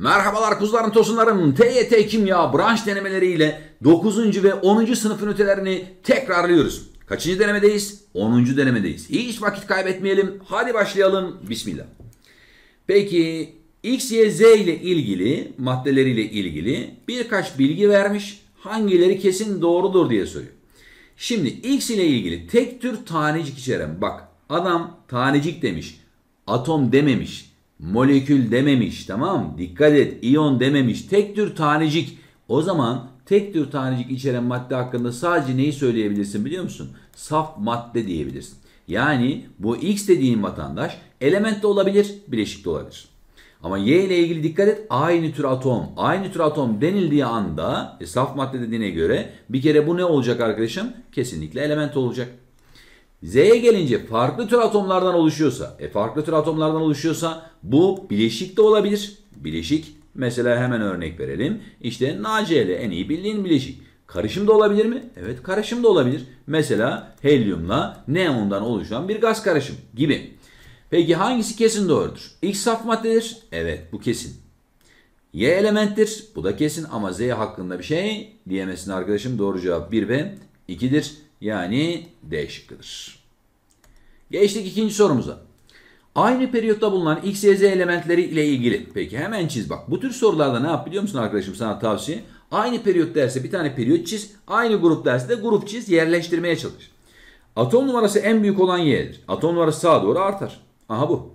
Merhabalar kuzuların tosunların TYT kimya branş denemeleriyle 9. ve 10. sınıfın ünitelerini tekrarlıyoruz. Kaçıncı denemedeyiz? 10. denemedeyiz. Hiç vakit kaybetmeyelim. Hadi başlayalım. Bismillah. Peki X, Y, Z ile ilgili maddeleriyle ilgili birkaç bilgi vermiş. Hangileri kesin doğrudur diye soruyor. Şimdi X ile ilgili tek tür tanecik içeren bak adam tanecik demiş. Atom dememiş molekül dememiş tamam Dikkat et iyon dememiş. Tek tür tanecik. O zaman tek tür tanecik içeren madde hakkında sadece neyi söyleyebilirsin biliyor musun? Saf madde diyebilirsin. Yani bu X dediğin vatandaş element de olabilir, bileşik de olabilir. Ama Y ile ilgili dikkat et aynı tür atom. Aynı tür atom denildiği anda e, saf madde dediğine göre bir kere bu ne olacak arkadaşım? Kesinlikle element olacak. Z'ye gelince farklı tür atomlardan oluşuyorsa, e farklı tür atomlardan oluşuyorsa bu bileşik de olabilir. Bileşik mesela hemen örnek verelim. İşte NaCl en iyi bildiğin bileşik. Karışım da olabilir mi? Evet karışım da olabilir. Mesela helyumla neondan oluşan bir gaz karışım gibi. Peki hangisi kesin doğrudur? X saf maddedir. Evet bu kesin. Y elementtir. Bu da kesin ama Z hakkında bir şey diyemesin arkadaşım. Doğru cevap 1 ve 2'dir. Yani D şıkkıdır. Geçtik ikinci sorumuza. Aynı periyotta bulunan x, y, z elementleri ile ilgili. Peki hemen çiz bak. Bu tür sorularda ne yap biliyor musun arkadaşım sana tavsiye? Aynı periyot derse bir tane periyot çiz. Aynı grup derse de grup çiz. Yerleştirmeye çalış. Atom numarası en büyük olan y'dir. Atom numarası sağa doğru artar. Aha bu.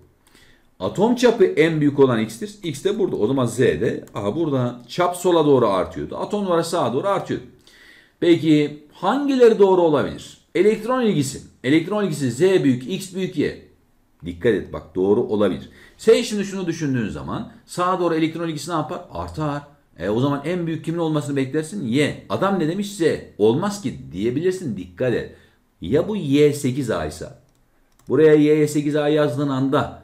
Atom çapı en büyük olan x'tir. X de burada. O zaman z de aha burada çap sola doğru artıyordu. Atom numarası sağa doğru artıyor. Peki hangileri doğru olabilir? Elektron ilgisi. Elektron ilgisi Z büyük X büyük Y. Dikkat et bak doğru olabilir. Sen şimdi şunu düşündüğün zaman sağa doğru elektron ilgisi ne yapar? Artar. E, o zaman en büyük kimin olmasını beklersin? Y. Adam ne demiş? Z. Olmaz ki diyebilirsin dikkat et. Ya bu Y 8A ise buraya Y 8A yazdığın anda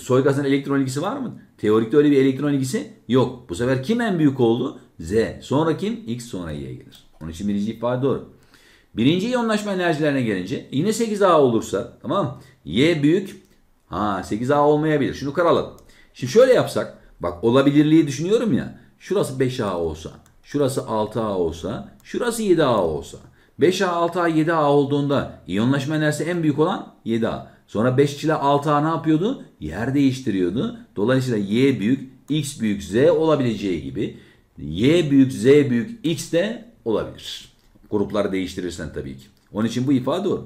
soy gazın elektron ilgisi var mı? Teorikte öyle bir elektron ilgisi yok. Bu sefer kim en büyük oldu? Z. Sonra kim? X sonra Y gelir. Onun için birinci ifade doğru. Birinci iyonlaşma enerjilerine gelince yine 8A olursa tamam Y büyük ha 8A olmayabilir. Şunu karaladım. Şimdi şöyle yapsak bak olabilirliği düşünüyorum ya. Şurası 5A olsa, şurası 6A olsa, şurası 7A olsa. 5A, 6A, 7A olduğunda iyonlaşma enerjisi en büyük olan 7A. Sonra 5 ile 6A ne yapıyordu? Yer değiştiriyordu. Dolayısıyla Y büyük, X büyük, Z olabileceği gibi Y büyük, Z büyük, X de olabilir. Grupları değiştirirsen tabii ki. Onun için bu ifade o.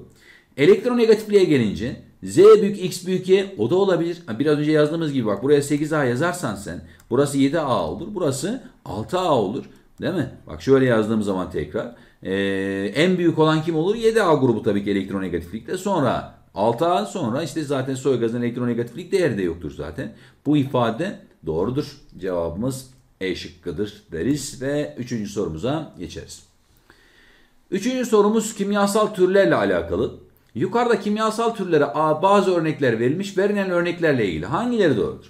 Elektronegatifliğe gelince Z büyük X büyük Y o da olabilir. Biraz önce yazdığımız gibi bak buraya 8A yazarsan sen burası 7A olur. Burası 6A olur. Değil mi? Bak şöyle yazdığım zaman tekrar. Ee, en büyük olan kim olur? 7A grubu tabii ki elektronegatiflikte. Sonra 6A sonra işte zaten soy gazın elektronegatiflik değeri de yoktur zaten. Bu ifade doğrudur. Cevabımız E şıkkıdır deriz ve 3. sorumuza geçeriz. Üçüncü sorumuz kimyasal türlerle alakalı. Yukarıda kimyasal türlere bazı örnekler verilmiş. Verilen örneklerle ilgili hangileri doğrudur?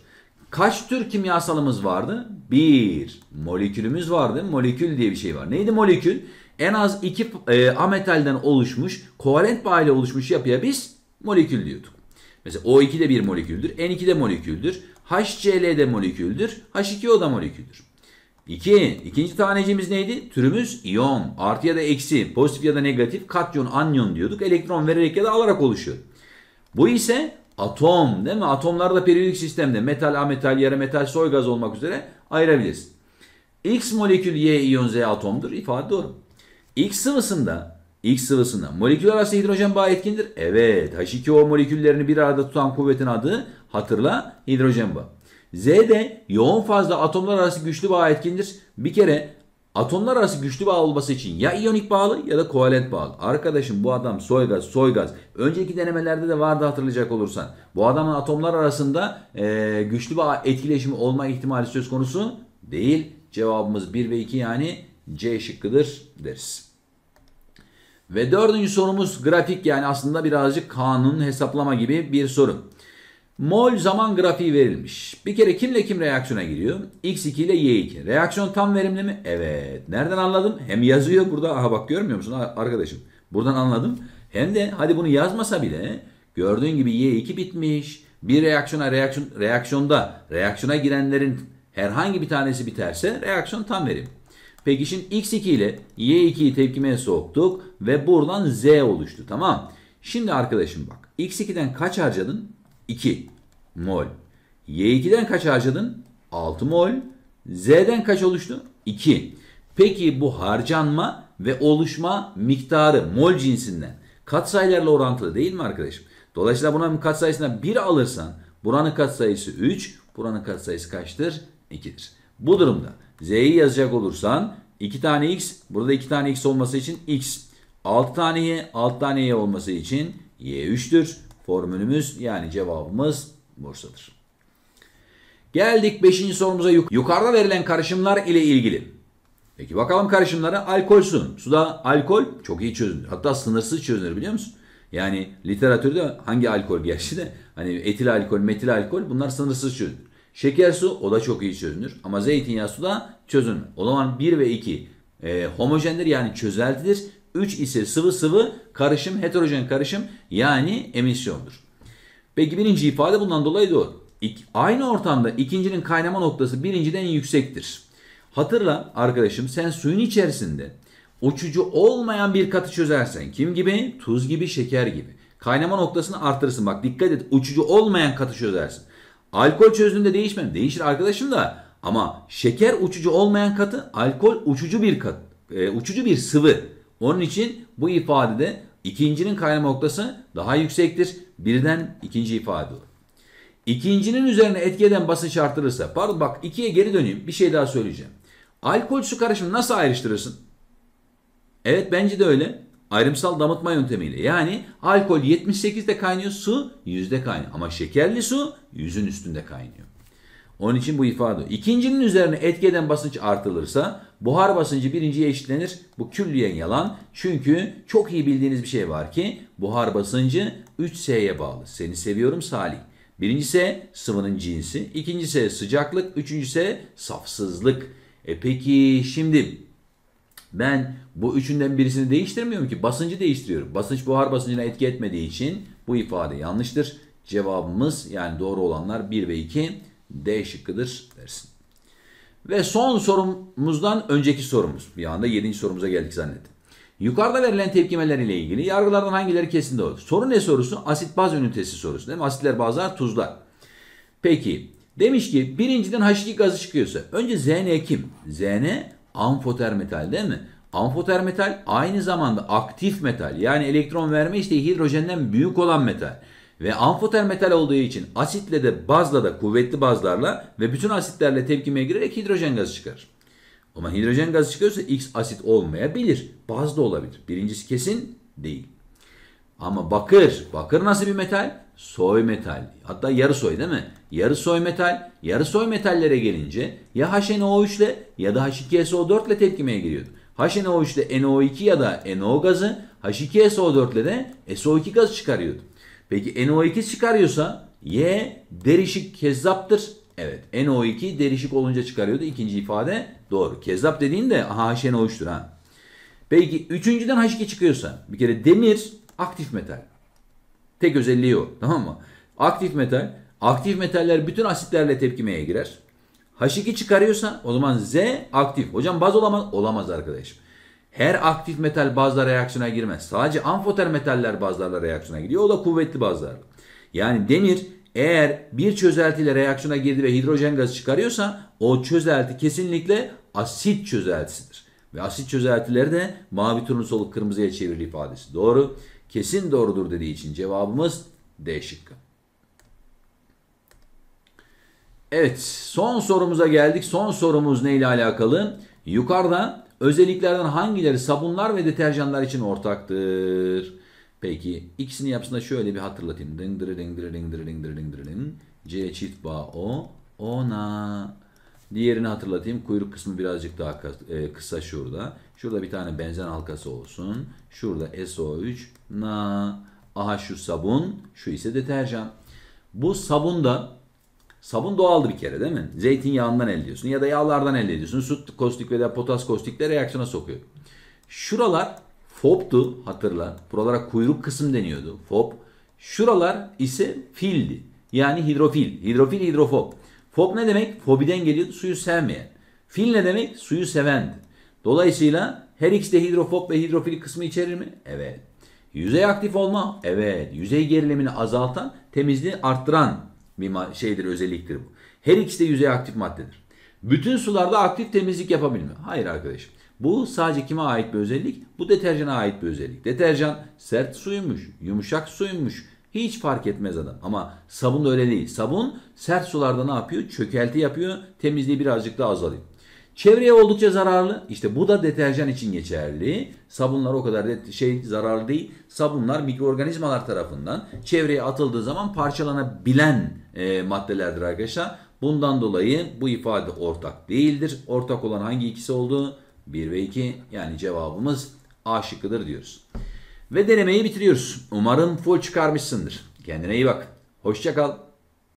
Kaç tür kimyasalımız vardı? Bir. Molekülümüz vardı. Molekül diye bir şey var. Neydi molekül? En az iki e, ametalden oluşmuş, kovalent bağıyla oluşmuş yapıya biz molekül diyorduk. Mesela O2 de bir moleküldür, N2 de moleküldür, HCl de moleküldür, H2O da moleküldür. 2. İkinci tanecimiz neydi? Türümüz iyon. Artı ya da eksi, pozitif ya da negatif, katyon, anyon diyorduk. Elektron vererek ya da alarak oluşuyor. Bu ise atom değil mi? Atomlar da periyodik sistemde metal, ametal, yarı metal, soy gaz olmak üzere ayırabiliriz. X molekül Y iyon Z atomdur. İfade doğru. X sıvısında X sıvısında moleküller arası hidrojen bağı etkindir. Evet. H2O moleküllerini bir arada tutan kuvvetin adı hatırla hidrojen bağı. Z de yoğun fazla atomlar arası güçlü bağ etkindir. Bir kere atomlar arası güçlü bağ olması için ya iyonik bağlı ya da kovalent bağlı. Arkadaşım bu adam soygaz, soygaz. Önceki denemelerde de vardı hatırlayacak olursan. Bu adamın atomlar arasında e, güçlü bağ etkileşimi olma ihtimali söz konusu değil. Cevabımız 1 ve 2 yani C şıkkıdır deriz. Ve dördüncü sorumuz grafik yani aslında birazcık kanun hesaplama gibi bir soru. Mol zaman grafiği verilmiş. Bir kere kimle kim reaksiyona giriyor? X2 ile Y2. Reaksiyon tam verimli mi? Evet. Nereden anladım? Hem yazıyor burada. Aha bak görmüyor musun arkadaşım? Buradan anladım. Hem de hadi bunu yazmasa bile gördüğün gibi Y2 bitmiş. Bir reaksiyona reaksiyon, reaksiyonda reaksiyona girenlerin herhangi bir tanesi biterse reaksiyon tam verim. Peki şimdi X2 ile Y2'yi tepkimeye soktuk ve buradan Z oluştu. Tamam. Şimdi arkadaşım bak. X2'den kaç harcadın? 2 mol. Y2'den kaç harcadın? 6 mol. Z'den kaç oluştu? 2. Peki bu harcanma ve oluşma miktarı mol cinsinden katsayılarla orantılı değil mi arkadaşım? Dolayısıyla bunun katsayısına 1 alırsan buranın katsayısı 3, buranın katsayısı kaçtır? 2'dir. Bu durumda Z'yi yazacak olursan 2 tane X, burada 2 tane X olması için X, 6 tane Y, 6 tane Y olması için Y3'tür formülümüz yani cevabımız Bursa'dır. Geldik 5. sorumuza yuk yukarıda verilen karışımlar ile ilgili. Peki bakalım karışımlara alkol sun, Suda alkol çok iyi çözünür. Hatta sınırsız çözünür biliyor musun? Yani literatürde hangi alkol gerçi de hani etil alkol, metil alkol bunlar sınırsız çözünür. Şeker su o da çok iyi çözünür ama zeytinyağı suda çözünür. O zaman 1 ve 2 e, homojendir yani çözeltidir. 3 ise sıvı sıvı karışım, heterojen karışım yani emisyondur. Peki birinci ifade bundan dolayı doğru. İk, aynı ortamda ikincinin kaynama noktası birinciden yüksektir. Hatırla arkadaşım sen suyun içerisinde uçucu olmayan bir katı çözersen kim gibi? Tuz gibi, şeker gibi. Kaynama noktasını artırırsın. Bak dikkat et uçucu olmayan katı çözersin. Alkol çözdüğünde değişmez. Değişir arkadaşım da ama şeker uçucu olmayan katı, alkol uçucu bir kat, e, uçucu bir sıvı. Onun için bu ifadede ikincinin kaynama noktası daha yüksektir. Birden ikinci ifade olur. İkincinin üzerine etki eden basınç artırırsa, pardon bak ikiye geri döneyim bir şey daha söyleyeceğim. Alkol su karışımı nasıl ayrıştırırsın? Evet bence de öyle. Ayrımsal damıtma yöntemiyle. Yani alkol 78'de kaynıyor, su yüzde kaynıyor. Ama şekerli su yüzün üstünde kaynıyor. Onun için bu ifade. İkincinin üzerine etkeden basınç artılırsa buhar basıncı birinciye eşitlenir. Bu külliyen yalan. Çünkü çok iyi bildiğiniz bir şey var ki buhar basıncı 3S'ye bağlı. Seni seviyorum Salih. Birincisi sıvının cinsi, ikincisi sıcaklık, üçüncüsü safsızlık. E peki şimdi ben bu üçünden birisini değiştirmiyorum ki basıncı değiştiriyorum. Basınç buhar basıncına etki etmediği için bu ifade yanlıştır. Cevabımız yani doğru olanlar 1 ve 2 D şıkkıdır dersin. Ve son sorumuzdan önceki sorumuz. Bir anda 7. sorumuza geldik zannettim. Yukarıda verilen tepkimeler ile ilgili yargılardan hangileri kesin doğru? Soru ne sorusu? Asit baz ünitesi sorusu değil mi? Asitler bazlar tuzlar. Peki demiş ki birinciden H2 gazı çıkıyorsa önce Zn kim? Zn amfoter metal, değil mi? Amfoter metal aynı zamanda aktif metal yani elektron verme isteği hidrojenden büyük olan metal. Ve metal olduğu için asitle de bazla da kuvvetli bazlarla ve bütün asitlerle tepkimeye girerek hidrojen gazı çıkar. Ama hidrojen gazı çıkıyorsa X asit olmayabilir. Baz da olabilir. Birincisi kesin değil. Ama bakır, bakır nasıl bir metal? Soy metal. Hatta yarı soy değil mi? Yarı soy metal. Yarı soy metallere gelince ya HNO3 ile ya da H2SO4 ile tepkimeye giriyordu. HNO3 ile NO2 ya da NO gazı, H2SO4 ile de SO2 gazı çıkarıyordu. Peki NO2 çıkarıyorsa Y derişik kezzaptır. Evet NO2 derişik olunca çıkarıyordu. ikinci ifade doğru. Kezzap dediğin de HNO3'tür ha. Peki üçüncüden H2 çıkıyorsa bir kere demir aktif metal. Tek özelliği o tamam mı? Aktif metal. Aktif metaller bütün asitlerle tepkimeye girer. H2 çıkarıyorsa o zaman Z aktif. Hocam baz olamaz. Olamaz arkadaşım her aktif metal bazla reaksiyona girmez. Sadece amfoter metaller bazlarla reaksiyona gidiyor. O da kuvvetli bazlar. Yani demir eğer bir çözeltiyle reaksiyona girdi ve hidrojen gazı çıkarıyorsa o çözelti kesinlikle asit çözeltisidir. Ve asit çözeltileri de mavi soluk kırmızıya çevirili ifadesi. Doğru. Kesin doğrudur dediği için cevabımız D şıkkı. Evet son sorumuza geldik. Son sorumuz ne ile alakalı? Yukarıda Özelliklerden hangileri sabunlar ve deterjanlar için ortaktır? Peki ikisini yapsın da şöyle bir hatırlatayım. Ding dırı ding dırı ding dırı ding dırı ding dırı ding. C çift ba o ona. Diğerini hatırlatayım. Kuyruk kısmı birazcık daha e, kısa şurada. Şurada bir tane benzen halkası olsun. Şurada SO3 na. Aha şu sabun, şu ise deterjan. Bu sabunda Sabun doğaldı bir kere değil mi? Zeytinyağından elde ediyorsun ya da yağlardan elde ediyorsun. Süt kostik veya potas kostik reaksiyona sokuyor. Şuralar foptu hatırla. Buralara kuyruk kısım deniyordu. fob. Şuralar ise fildi. Yani hidrofil. Hidrofil hidrofob. Fob ne demek? Fobiden geliyordu suyu sevmeyen. Fil ne demek? Suyu sevendi. Dolayısıyla her ikisi de hidrofob ve hidrofil kısmı içerir mi? Evet. Yüzey aktif olma? Evet. Yüzey gerilimini azaltan, temizliği arttıran bir şeydir, özelliktir bu. Her ikisi de yüzey aktif maddedir. Bütün sularda aktif temizlik yapabilme. Hayır arkadaşım. Bu sadece kime ait bir özellik? Bu deterjana ait bir özellik. Deterjan sert suymuş, yumuşak suymuş. Hiç fark etmez adam. Ama sabun öyle değil. Sabun sert sularda ne yapıyor? Çökelti yapıyor. Temizliği birazcık daha azalıyor. Çevreye oldukça zararlı. İşte bu da deterjan için geçerli. Sabunlar o kadar şey zararlı değil. Sabunlar mikroorganizmalar tarafından çevreye atıldığı zaman parçalanabilen e, maddelerdir arkadaşlar. Bundan dolayı bu ifade ortak değildir. Ortak olan hangi ikisi olduğu? 1 ve 2 yani cevabımız A şıkkıdır diyoruz. Ve denemeyi bitiriyoruz. Umarım full çıkarmışsındır. Kendine iyi bak. Hoşçakal.